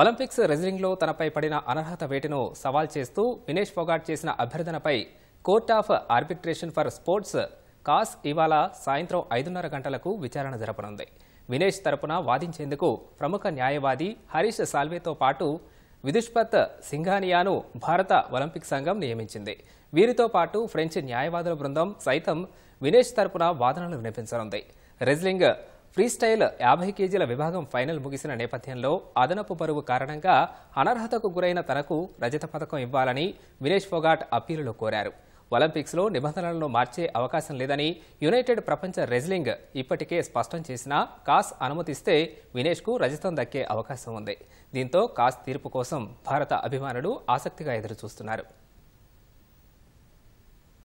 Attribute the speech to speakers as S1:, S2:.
S1: Olympics రెజ్లింగ్లో తనపై పడిన అనర్హత వేటును సవాల్ చేస్తూ వినేష్ ఫొగాట్ చేసిన అభ్యర్థనపై Court of Arbitration for Sports CAS ఇవాళ సాయంత్రం ఐదున్నర గంటలకు విచారణ జరపనుంది వినేష్ తరపున వాదించేందుకు ప్రముఖ న్యాయవాది హరీష్ సాల్వేతో పాటు విదుష్పత్ సింఘానియాను భారత ఒలింపిక్ సంఘం నియమించింది వీరితో పాటు ఫ్రెంచ్ న్యాయవాదుల బృందం సైతం వినేష్ తరపున వాదనలు వినిపించనుంది రెజ్లింగ్ ఫ్రీస్టైల్ యాభై కేజీల విభాగం ఫైనల్ ముగిసిన నేపథ్యంలో అదనపు బరువు కారణంగా అనర్హతకు గురైన తనకు రజత పథకం ఇవ్వాలని వినేష్ ఫొగాట్ అప్పీలులో కోరారు ఒలింపిక్స్లో నిబంధనలను మార్చే అవకాశం లేదని యునైటెడ్ ప్రపంచ రెజ్లింగ్ ఇప్పటికే స్పష్టం చేసినా కాస్ అనుమతిస్తే వినేష్కు రజతం దక్కే అవకాశం ఉంది దీంతో కాస్ తీర్పు కోసం భారత అభిమానులు ఆసక్తిగా ఎదురుచూస్తున్నారు